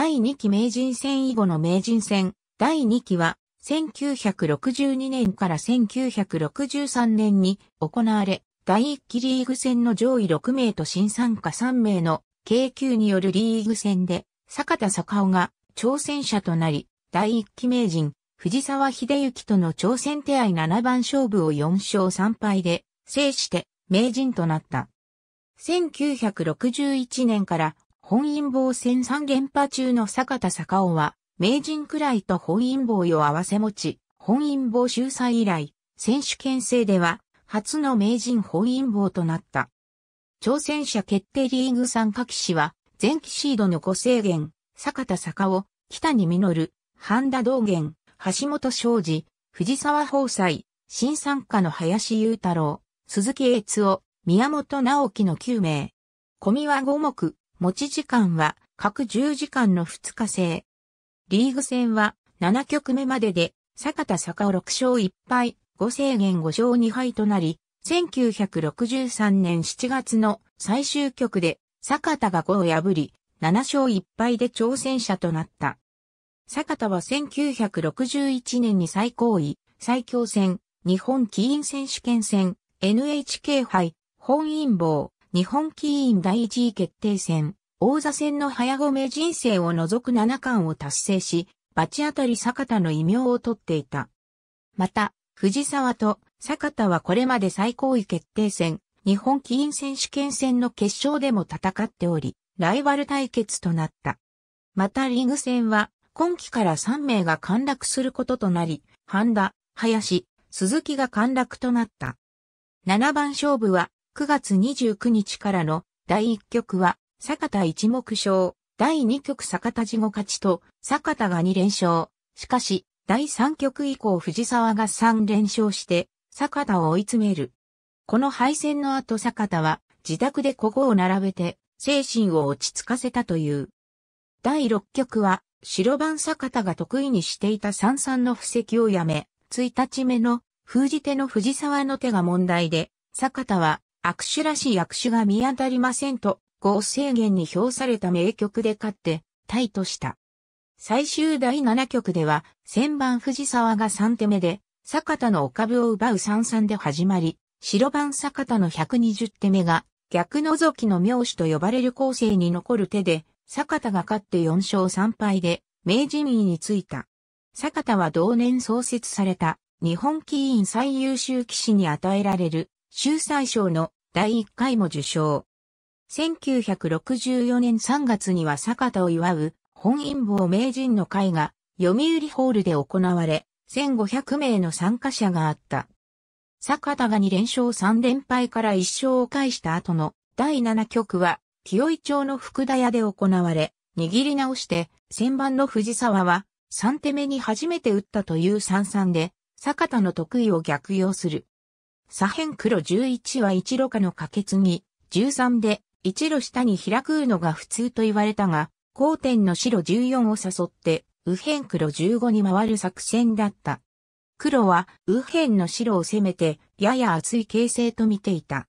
第2期名人戦以後の名人戦、第2期は、1962年から1963年に行われ、第1期リーグ戦の上位6名と新参加3名の K 級によるリーグ戦で、坂田坂尾が挑戦者となり、第1期名人、藤沢秀幸との挑戦手合7番勝負を4勝3敗で制して名人となった。1961年から本因坊戦三連覇中の坂田坂尾は、名人くらいと本因坊を合わせ持ち、本因坊秀才以来、選手権制では、初の名人本因坊となった。挑戦者決定リーグ参加騎士は、前期シードの5制限、坂田坂尾、北に実、る、半田道元、橋本昌司、藤沢宝斎、新参加の林雄太郎、鈴木栄夫、宮本直樹の9名。込みは5目、持ち時間は各10時間の2日制。リーグ戦は7局目までで、坂田坂尾6勝1敗、5制限5勝2敗となり、1963年7月の最終局で坂田が5を破り、7勝1敗で挑戦者となった。坂田は1961年に最高位、最強戦、日本棋院選手権戦、NHK 杯、本因坊、日本棋院第一位決定戦、王座戦の早米人生を除く七冠を達成し、罰当たり坂田の異名を取っていた。また、藤沢と坂田はこれまで最高位決定戦、日本棋院選手権戦の決勝でも戦っており、ライバル対決となった。またリーグ戦は、今期から3名が陥落することとなり、半田、林、鈴木が陥落となった。7番勝負は、9月29日からの第1局は、坂田一目勝、第2局坂田地後勝ちと、坂田が2連勝。しかし、第3局以降藤沢が3連勝して、坂田を追い詰める。この敗戦の後坂田は、自宅で小語を並べて、精神を落ち着かせたという。第6局は、白番坂田が得意にしていた三々の布石をやめ、1日目の封じ手の藤沢の手が問題で、坂田は握手らしい握手が見当たりませんと、合制限に表された名曲で勝って、タイとした。最終第7曲では、千番藤沢が3手目で、坂田のお株を奪う3-3で始まり、白番坂田の120手目が、逆覗きの名手と呼ばれる構成に残る手で、坂田が勝って4勝3敗で、名人位についた。坂田は同年創設された、日本棋院最優秀棋士に与えられる、秀才賞の第1回も受賞。1964年3月には坂田を祝う本因坊名人の会が読売ホールで行われ、1500名の参加者があった。坂田が2連勝3連敗から1勝を返した後の第7局は、清井町の福田屋で行われ、握り直して、先番の藤沢は3手目に初めて打ったという三三で、坂田の得意を逆用する。左辺黒11は一路下の掛け継ぎ、13で一路下に開くのが普通と言われたが、交点の白14を誘って、右辺黒15に回る作戦だった。黒は右辺の白を攻めて、やや厚い形勢と見ていた。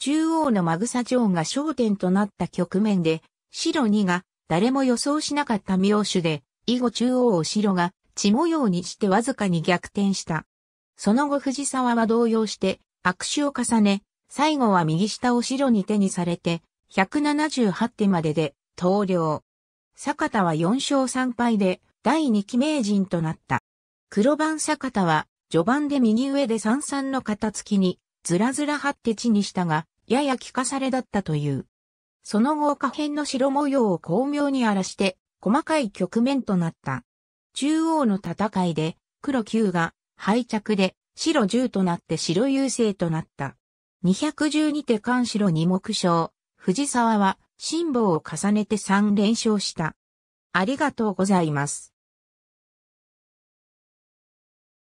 中央のマグサンが焦点となった局面で、白2が誰も予想しなかった妙手で、以後中央を白が血模様にしてわずかに逆転した。その後藤沢は動揺して握手を重ね、最後は右下を白に手にされて、178手までで、投了。坂田は4勝3敗で、第2期名人となった。黒番坂田は、序盤で右上で三々の肩付きに、ずらずら張って地にしたが、やや効かされだったという。その後下辺の白模様を巧妙に荒らして、細かい局面となった。中央の戦いで、黒9が敗着で白10となって白優勢となった。212手関白二目勝、藤沢は辛抱を重ねて3連勝した。ありがとうございます。